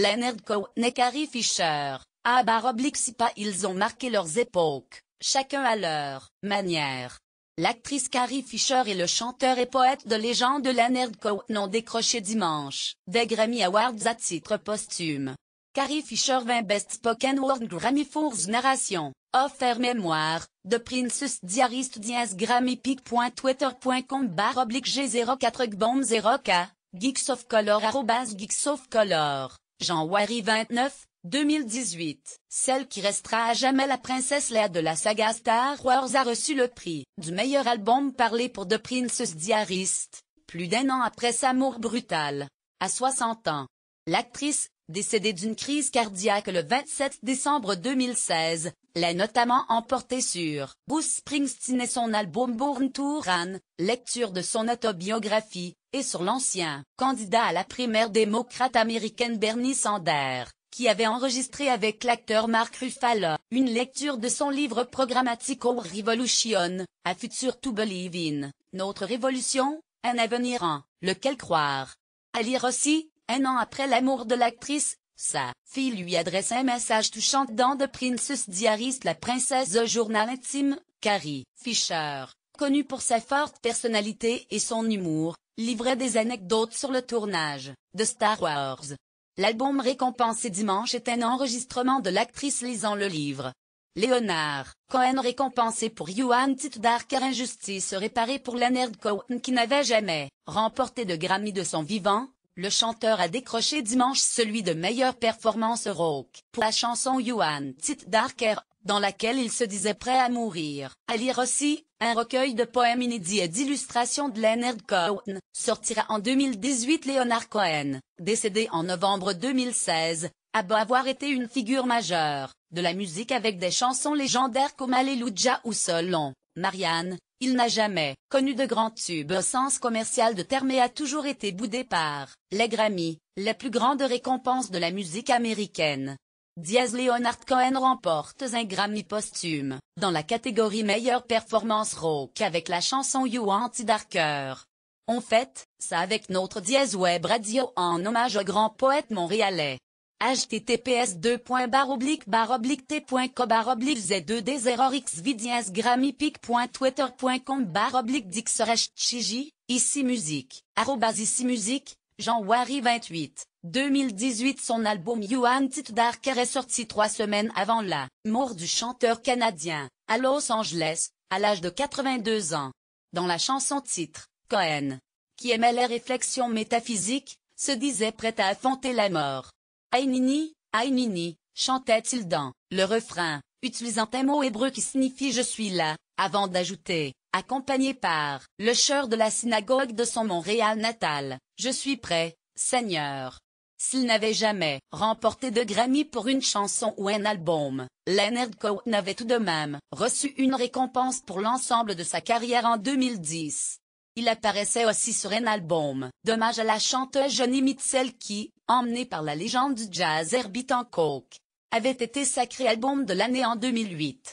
Leonard Cohen et Carrie Fisher, à barre ils ont marqué leurs époques, chacun à leur manière. L'actrice Carrie Fisher et le chanteur et poète de légende Leonard Cohen ont décroché dimanche des Grammy Awards à titre posthume. Carrie Fisher vint Best Spoken Word Grammy for Narration, offert mémoire, de Princess Diarist Grammypic.twitter.com Grammy Twitter.com oblique G04 Gbom 0K, Geeks of Color arrobas Geeks of Color. Jean Wary 29, 2018. Celle qui restera à jamais la princesse Léa de la saga Star Wars a reçu le prix du meilleur album parlé pour The Princess Diarist, plus d'un an après sa mort brutale. À 60 ans, l'actrice, décédée d'une crise cardiaque le 27 décembre 2016, l'a notamment emportée sur Bruce Springsteen et son album Born to Run, lecture de son autobiographie, et sur l'ancien candidat à la primaire démocrate américaine Bernie Sanders, qui avait enregistré avec l'acteur Mark Ruffalo une lecture de son livre programmatique Our Revolution, A Future to Believe in, Notre Révolution, Un avenir en, lequel croire. À lire aussi, un an après l'amour de l'actrice, sa fille lui adresse un message touchant dans The Princess Diaries La princesse au journal intime, Carrie Fisher, connue pour sa forte personnalité et son humour, livrait des anecdotes sur le tournage de Star Wars. L'album récompensé dimanche est un enregistrement de l'actrice lisant le livre. Léonard Cohen récompensé pour Yuan It Darker injustice réparée pour Leonard Cohen qui n'avait jamais remporté de Grammy de son vivant. Le chanteur a décroché dimanche celui de meilleure performance rock pour la chanson Yuan Tit Darker dans laquelle il se disait prêt à mourir. À lire aussi, un recueil de poèmes inédits et d'illustrations de Leonard Cohen, sortira en 2018 Leonard Cohen, décédé en novembre 2016, a beau avoir été une figure majeure, de la musique avec des chansons légendaires comme alleluja ou Solon, Marianne, il n'a jamais connu de grands tubes au sens commercial de terme et a toujours été boudé par les Grammy, les plus grandes récompenses de la musique américaine. Diaz Leonard Cohen remporte un Grammy posthume, dans la catégorie Meilleure Performance Rock avec la chanson You Anti-Darker. On fait, ça avec notre Diaz Web Radio en hommage au grand poète montréalais. https 2 z 2 d 0 baroblique ici musique, arrobas ici musique, Jean-Wari 28. 2018 Son album Yuan Tit Dark est sorti trois semaines avant la mort du chanteur canadien, à Los Angeles, à l'âge de 82 ans. Dans la chanson titre, Cohen, qui aimait les réflexions métaphysiques, se disait prêt à affronter la mort. Ainini, Ainini, chantait-il dans le refrain, utilisant un mot hébreu qui signifie Je suis là, avant d'ajouter, accompagné par le chœur de la synagogue de son Montréal natal, Je suis prêt, Seigneur. S'il n'avait jamais remporté de Grammy pour une chanson ou un album, Leonard Cohen avait tout de même reçu une récompense pour l'ensemble de sa carrière en 2010. Il apparaissait aussi sur un album, dommage à la chanteuse Johnny Mitchell qui, emmenée par la légende du jazz Herbie Hancock, avait été sacré album de l'année en 2008.